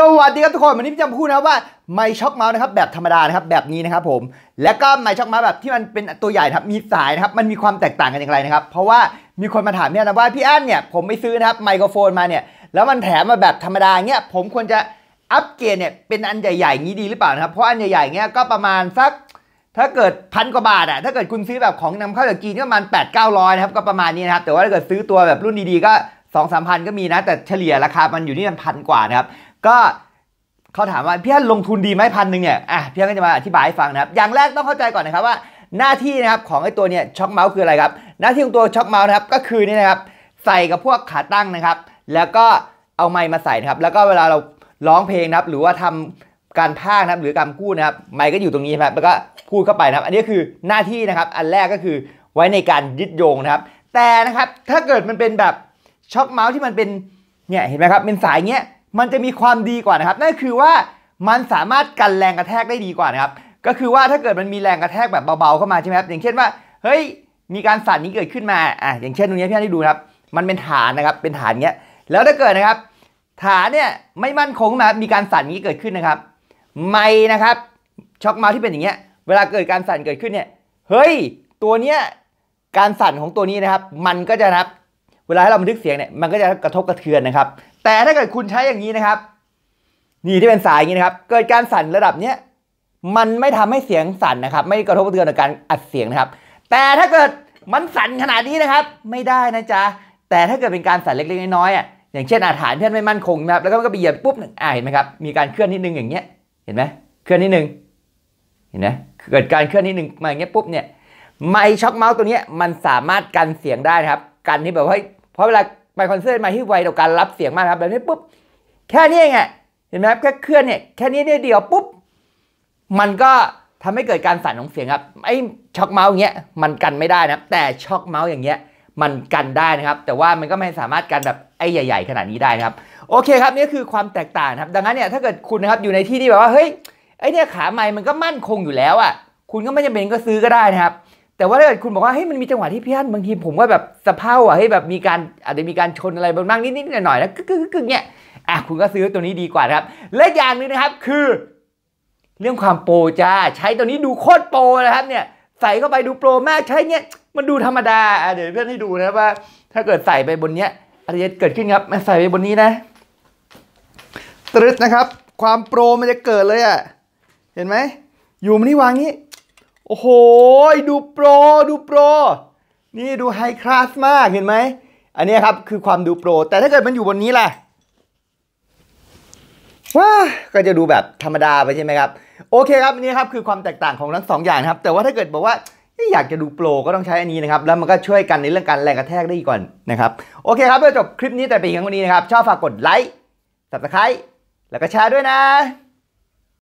สวัสดีครับทุกคนวันนี้พี่จะพูดนะว่าไม่ช็อคเมาส์นะครับแบบธรรมดานะครับแบบนี้นะครับผม และก็ไม่ช็อคเมาส์แบบที่มันเป็นตัวใหญ่ครับมีสายนะครับ มันมีความแตกต่างกันอย่างไรนะครับ เพราะว่ามีคนมาถามเนี่ยนะว่าพี่อั้นเนี่ยผมไปซื้อนะครับไมโครโฟนมาเนี่ยแล้วมันแถมมาแบบธรรมดาเงี้ยผมควรจะอัปเกรดเนี่ยเป็นอันใหญ่ๆงี้ดีหรือเปล่านะครับ เพราะอันใหญ่ๆเงี้ยก็ประมาณสัก ถ้าเกิดพันกว่าบาทอะถ้าเกิดคุณซื้อแบบของนำเข้าจากจีนก็ประมาณ8 9 0 0นะครับก็ประมาณนี้นะครับแต่ว่าถ้าเกิดซื้อตัวแบบรุ่นดีๆก็สองสามพันก็มีนะ แต่เฉลี่ยราคามันอยู่ที่พันกว่านะครับก็เขาถามว่าพี่ฮันลงทุนดีไหมพันหนึ่งเนี่ยอ่ะพี่ฮันก็จะมาอธิบายให้ฟังนะครับอย่างแรกต้องเข้าใจก่อนนะครับว่า หน้าที่นะครับของไอ้ตัวเนี่ยช็อคเมาส์คืออะไรครับหน้าที่ของตัวช็อคเมาส์นะครับก็คือนี่นะครับใส่กับพวกขาตั้งนะครับ แล้วก็เอาไม้มาใส่นะครับแล้วก็เวลาเราร้องเพลงนะครับหรือว่าทำการพากนะครับหรือการกู้นะครับไม้ก็อยู่ตรงนี้ครับแล้วก็พูดเข้าไปนะครับ อันนี้คือหน้าที่นะครับอันแรกก็คือไว้ในการยึดโยงนะครับ แต่นะครับถ้าเกิดมันเป็นแบบช็อคเมาส์ที่มันเป็นเนี่ยเห็นไหมครับเป็นสายเงี้ยมันจะมีความดีกว่านะครับ นั่นคือว่ามันสามารถกันแรงกระแทกได้ดีกว่านะครับ ก็คือว่าถ้าเกิดมันมีแรงกระแทกแบบเบาๆเข้ามาใช่ไหมครับอย่างเช่นว่าเฮ้ยมีการสั่นนี้เกิดขึ้นมาอ่ะอย่างเช่น ตรงนี้พี่ให้ดูครับมันเป็นฐานนะครับเป็นฐานเงี้ยแล้วถ้าเกิดนะครับ ฐานเนี่ยไม่มั่นคงมามีการสั่นนี้เกิดขึ้นนะครับ ไม่นะครับช็อกมาที่เป็นอย่างเงี้ยเวลาเกิดการสั่นเกิดขึ้นเนี่ยเฮ้ยตัวเนี้ยการสั่นของตัวนี้นะครับ มันก็จะนะครับเวลาให้เราบันทึกเสียงเนี่ยมันก็จะกระทบกระเทือนนะครับแต่ถ้าเกิดคุณใช้อย่างนี้นะครับ นี่ที่เป็นสายอย่างนี้นะครับเกิดการสั่นระดับเนี้ยมันไม่ทำให้เสียงสั่นนะครับไม่กระทบกระเทือนต่อการอัดเสียงนะครับ แต่ถ้าเกิดมันสั่นขนาดนี้นะครับ ไม่ได้นะจ๊ะแต่ถ้าเกิดเป็นการสั่นเล็กๆ น้อยๆอ่ะอย่างเช่นอาฐานเพื่อนไม่มั่นคงนะครับแล้วก็มันก็ไปเหยียบปุ๊บอ่าเห็นไหมครับมีการเคลื่อนนิดนึงอย่างเงี้ยเห็นไหมเคลื่อนนิดนึงเห็นไหมเกิดการเคลื่อนนิดนึงมาอย่างเงี้ยปุ๊บเนี่ยไมช็อคเมาส์ตัวเนี้ยมันสามารถกันเสียงได้นะครับกันที่แบบว่าเพราะเวลาไมโครเซตมาที่ไวต่อการรับเสียงมากครับแบบนี้ปุ๊บแค่นี้ไงเห็นไหมครับแค่เคลื่อนเนี่ย แค่นี้เดียวปุ๊บมันก็ทำให้เกิดการสั่นของเสียงครับ ไอ้ช็อคเมาส์อย่างเงี้ย มันกันไม่ได้นะแต่ช็อคเมาส์อย่างเงี้ย มันกันได้นะครับ แต่ว่ามันก็ไม่สามารถกันแบบไอ้ใหญ่ๆขนาดนี้ได้นะครับ โอเคครับนี่คือความแตกต่างครับ ดังนั้นเนี่ยถ้าเกิดคุณนะครับอยู่ในที่ที่แบบว่าเฮ้ยไอ้เนี่ยขาไม่มันก็มั่นคงอยู่แล้วอ่ะคุณก็ไม่จำเป็นก็ซื้อก็ได้นะครับแต่ว่าถ้าเกิดคุณบอกว่าเฮ้ยมันมีจังหวะที่พี่อันบางทีผมก็แบบสะเพ้่าอ่ะให้แบบมีการอาจจะมีการชนอะไรบ้างนิดๆหน่อยๆนะกึกกเนี่ยอ่ะคุณก็ซื้อตัวนี้ดีกว่าครับ และอย่างนึงนะครับคือ เรื่องความโปรจ้าใช้ตัวนี้ดูโคตรโปรนะครับ เนี่ยใส่เข้าไปดูโปรมากใช้เนี่ยมันดูธรรมดาเดี๋ยวเพื่อนให้ดูนะว่า ถ้าเกิดใส่ไปบนเนี้ยอะไรจะเกิดขึ้นครับมาใส่ไปบนนี้นะตรึดนะครับ ความโปรมันจะเกิดเลยอ่ะเห็นไหมอยู่มันนี่วางนี้โอ้โหดูโปร ดูโปร นี่ดูไฮคลาสมากเห็นไหมอันนี้ครับ คือความดูโปร แต่ถ้าเกิดมันอยู่บนนี้ล่ะว้าก็จะดูแบบธรรมดาไปใช่ไหมครับ โอเคครับนี่ครับ คือความแตกต่างของทั้งสองอย่างครับ แต่ว่าถ้าเกิดบอกว่าอยากจะดูโปรก็ต้องใช้อันนี้นะครับ แล้วมันก็ช่วยกันในเรื่องการแรงกระแทกได้ก่อนนะครับ โอเคครับเพื่อจบคลิปนี้แต่เนอย่างวันี้นะครับ ชอบฝากกดไลค์ติดสไครแล้วก็แชร์ด้วยนะ